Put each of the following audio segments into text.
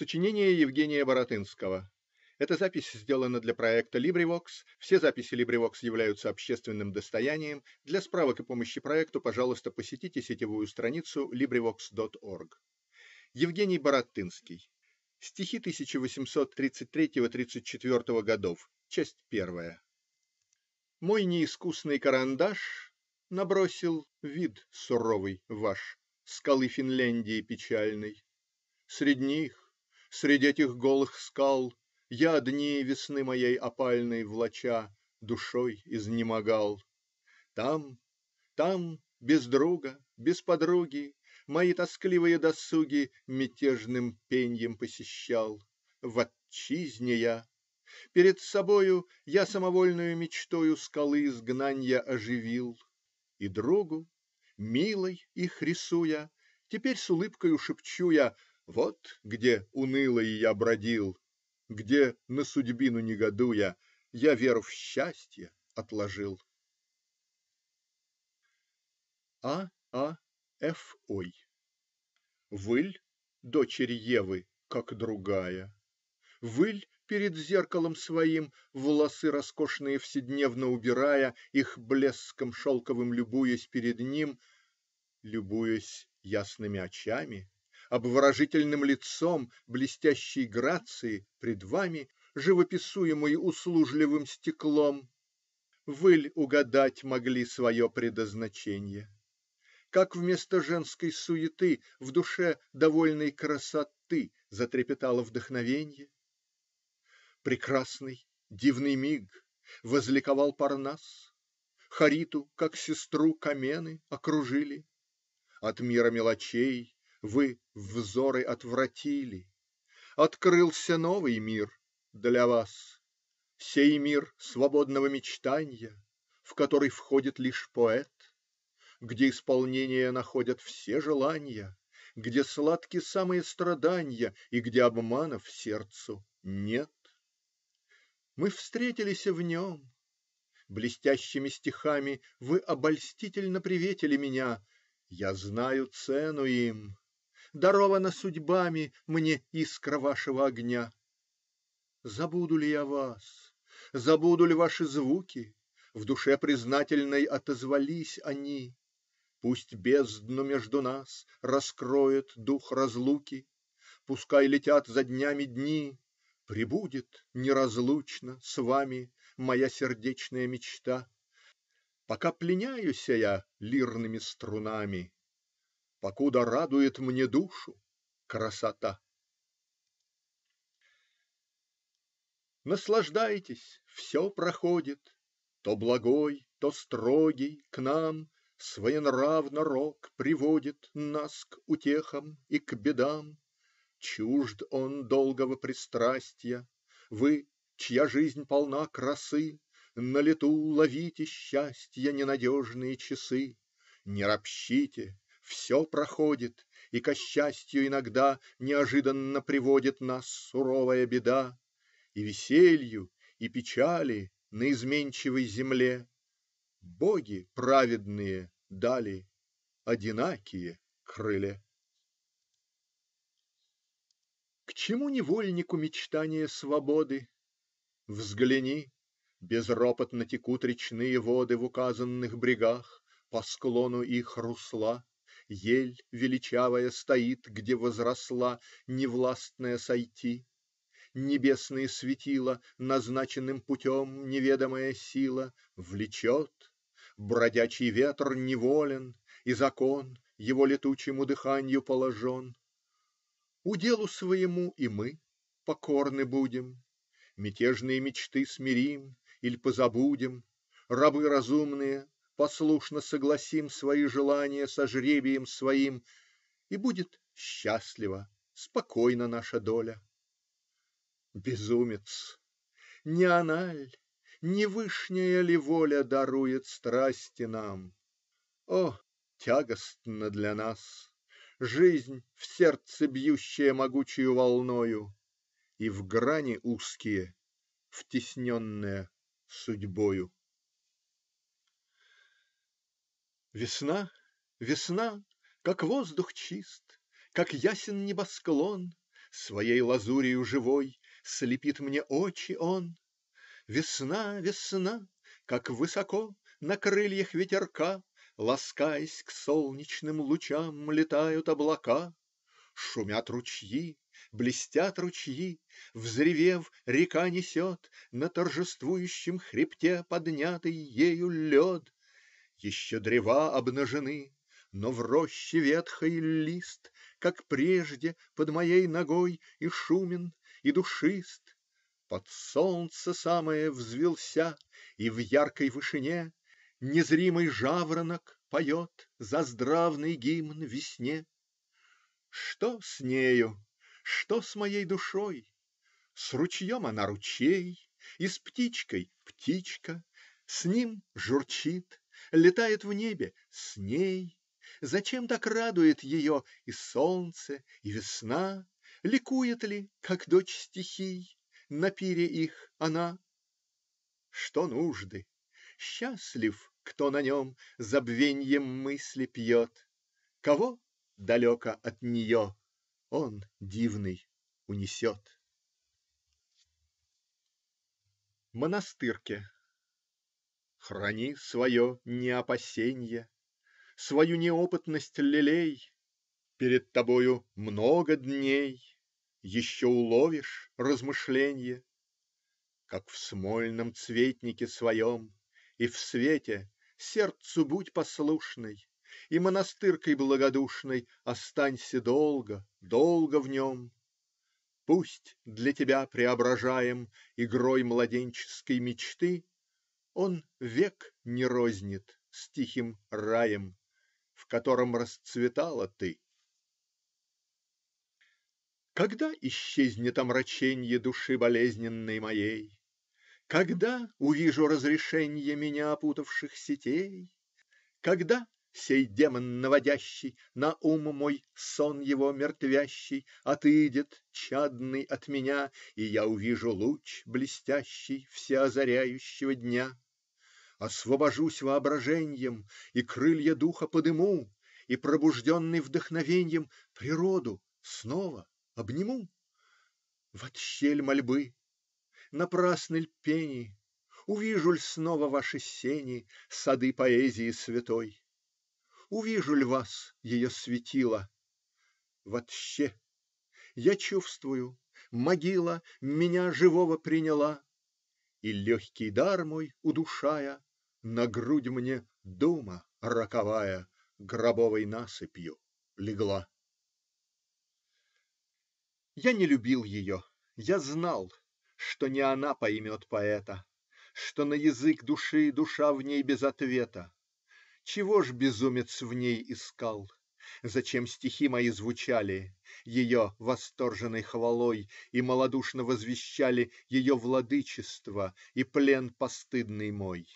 Сочинение Евгения Баратынского Эта запись сделана для проекта LibriVox. Все записи LibriVox являются общественным достоянием. Для справок и помощи проекту, пожалуйста, посетите сетевую страницу LibriVox.org. Евгений Баратынский. Стихи 1833-34 годов. Часть первая. Мой неискусный карандаш Набросил вид суровый ваш Скалы Финляндии печальной. Средь них Средь этих голых скал Я дни весны моей опальной влача Душой изнемогал. Там. там без друга, без подруги Мои тоскливые досуги Мятежным пеньем посещал. В отчизне я. Перед собою Я самовольную мечтою Скалы изгнанья оживил. И другу, милой их рисуя, Теперь с улыбкою шепчу я вот где унылый я бродил, Где, на судьбину негодуя, Я веру в счастье отложил. А. А. Ф. Ой. Выль, дочерь Евы, как другая, Выль перед зеркалом своим, Волосы роскошные вседневно убирая, Их блеском шелковым любуясь перед ним, Любуясь ясными очами обворожительным лицом, блестящей грацией пред вами, живописуемой услужливым стеклом, выль угадать могли свое предназначение. как вместо женской суеты в душе довольной красоты затрепетало вдохновение. Прекрасный, дивный миг! возликовал Парнас. Хариту, как сестру Камены, окружили. От мира мелочей вы взоры отвратили, Открылся новый мир для вас, Сей мир свободного мечтания, В который входит лишь поэт, Где исполнение находят все желания, Где сладки самые страдания И где обманов сердцу нет. Мы встретились в нем. Блестящими стихами Вы обольстительно приветили меня. Я знаю цену им дарована судьбами мне искра вашего огня. Забуду ли я вас? Забуду ли ваши звуки? В душе признательной отозвались они. Пусть бездну между нас раскроет дух разлуки. Пускай летят за днями дни. Пребудет неразлучно с вами моя сердечная мечта. Пока пленяюся я лирными струнами Покуда радует мне душу красота. Наслаждайтесь, все проходит. То благой, то строгий к нам Своенравно рок приводит Нас к утехам и к бедам. Чужд он долгого пристрастия. Вы, чья жизнь полна красы, На лету ловите счастья Ненадежные часы. Не ропщите все проходит, и ко счастью иногда Неожиданно приводит нас суровая беда, И веселью, и печали на изменчивой земле Боги праведные дали одинакие крылья. К чему невольнику мечтание свободы? Взгляни: безропотно текут речные воды В указанных брегах, по склону их русла Ель величавая стоит, где возросла Невластная сойти. Небесные светила Назначенным путем неведомая сила Влечет. Бродячий ветер неволен и закон Его летучему дыханию положен. Уделу своему и мы покорны будем. Мятежные мечты смирим или позабудем. Рабы разумные послушно согласим свои желания со жребием своим, и будет счастлива, спокойна наша доля. Безумец! Не аналь не вышняя ли воля дарует страсти нам? О, тягостно для нас! Жизнь, в сердце бьющая могучую волною, И в грани узкие, втесненная судьбою. Весна, весна, как воздух чист, Как ясен небосклон, Своей лазурью живой Слепит мне очи он. Весна, весна, как высоко На крыльях ветерка, Ласкаясь к солнечным лучам, Летают облака. Шумят ручьи, блестят ручьи, Взревев, река несет На торжествующем хребте Поднятый ею лед. Еще древа обнажены, но в роще ветхой лист, Как прежде, под моей ногой и шумен и душист, Под солнце самое взвился, и в яркой вышине Незримый жаворонок поет заздравный гимн весне. Что с нею, что с моей душой? С ручьем она ручей, и с птичкой птичка, С ним журчит летает в небе с ней, зачем так радует ее и солнце, и весна, ликует ли, как дочь стихий, на пире их она? Что нужды? Счастлив, кто на нем забвеньем мысли пьет, кого далеко от нее он, дивный, унесет. Монастырке Храни свое неопасенье, Свою неопытность лелей, Перед тобою много дней, Еще уловишь размышленье, Как в смольном цветнике своем И в свете сердцу будь послушной, И монастыркой благодушной Останься долго, долго в нем. Пусть для тебя преображаем Игрой младенческой мечты он век не рознит с тихим раем, В котором расцветала ты. Когда исчезнет омраченье Души болезненной моей? Когда увижу разрешение Меня опутавших сетей? Когда сей демон наводящий На ум мой сон его мертвящий Отыдет, чадный от меня, И я увижу луч блестящий Всеозаряющего дня? Освобожусь воображеньем И крылья духа подыму, И, пробужденный вдохновеньем, Природу снова обниму. Вот щель мольбы! Напрасны ль пени? Увижу ль снова ваши сени, Сады поэзии святой? Увижу ль вас, ее светила? вообще Я чувствую, могила Меня живого приняла, И легкий дар мой удушая на грудь мне Дума роковая Гробовой насыпью легла. Я не любил ее, я знал, что не она поймет поэта, что на язык души душа в ней без ответа. Чего ж безумец в ней искал? Зачем стихи мои звучали ее восторженной хвалой и малодушно возвещали ее владычество и плен постыдный мой?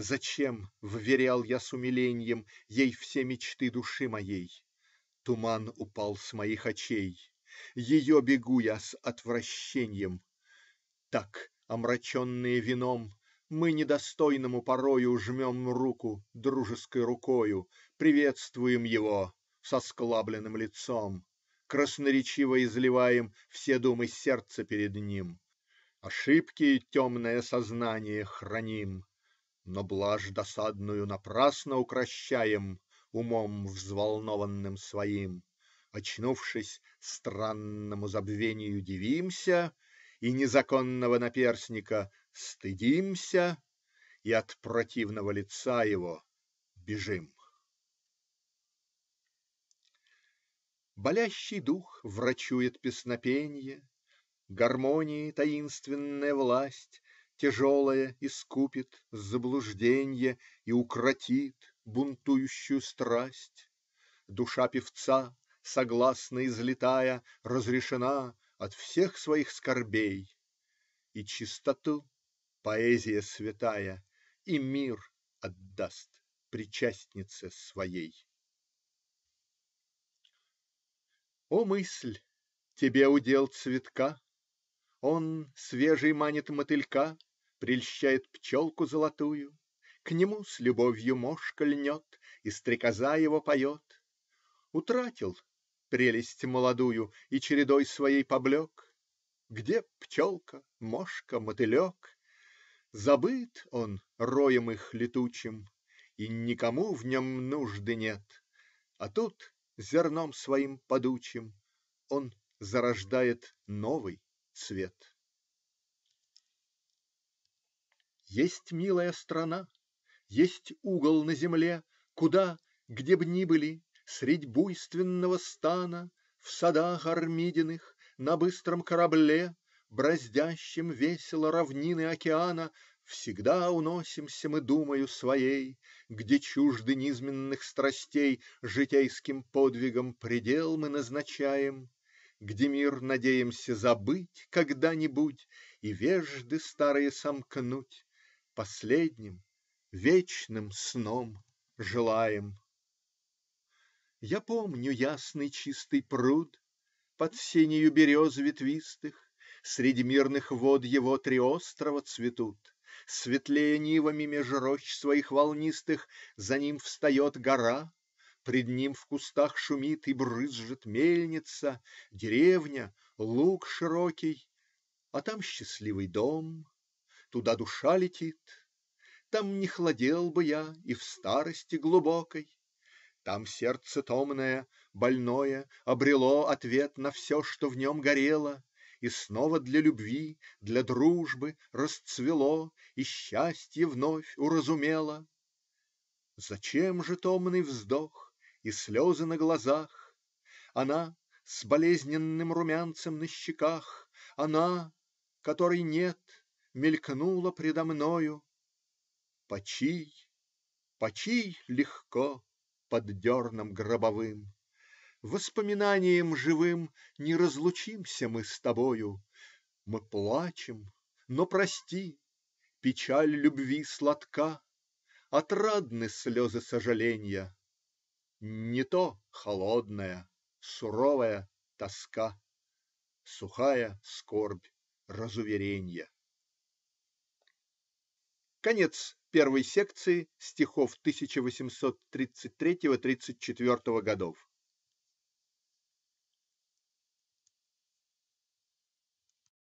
Зачем вверял я с умиленьем Ей все мечты души моей? Туман упал с моих очей. Ее бегу я с отвращением. Так, омраченные вином, мы недостойному порою Жмем руку дружеской рукою, Приветствуем его со склабленным лицом, Красноречиво изливаем все думы сердца перед ним, Ошибки темное сознание храним. Но блажь досадную напрасно укращаем Умом взволнованным своим, Очнувшись, странному забвению дивимся И незаконного наперсника стыдимся И от противного лица его бежим. Болящий дух врачует песнопенье, Гармонии таинственная власть тяжелое искупит Заблужденье и укротит Бунтующую страсть. Душа певца согласно излетая Разрешена от всех своих скорбей. И чистоту поэзия святая И мир отдаст причастнице своей. О мысль! тебе удел цветка! Он свежий манит мотылька Прельщает пчелку золотую, К нему с любовью мошка льнет, И стрекоза его поет. Утратил прелесть молодую И чередой своей поблек. Где пчелка, мошка, мотылек? Забыт он роем их летучим, И никому в нем нужды нет, А тут зерном своим подучим Он зарождает новый цвет. Есть милая страна, есть угол на земле, Куда, где б ни были, средь буйственного стана, В садах Армидиных, на быстром корабле, Бороздящем весело равнины океана, Всегда уносимся мы думою своей, Где чужды низменных страстей Житейским подвигом предел мы назначаем, Где мир надеемся забыть когда-нибудь И вежды старые сомкнуть Последним, вечным сном желаем. Я помню ясный чистый пруд Под сению берез ветвистых, Среди мирных вод его три острова цветут Светлее нивами меж рощ своих волнистых За ним встает гора Пред ним в кустах шумит и брызжет мельница Деревня, луг широкий А там счастливый дом Туда душа летит, Там не хладел бы я и в старости глубокой, Там сердце томное, больное обрело ответ на все, что в нем горело, и снова для любви, для дружбы расцвело и счастье вновь уразумело. Зачем же томный вздох и слезы на глазах? Она с болезненным румянцем на щеках, она, которой нет мелькнуло предо мною Почий, почий легко под дерном гробовым, Воспоминанием живым Не разлучимся мы с тобою. Мы плачем, но прости печаль любви сладка Отрадны слезы сожаления, не то холодная суровая тоска сухая скорбь разуверенья. Конец первой секции стихов 1833-34 годов.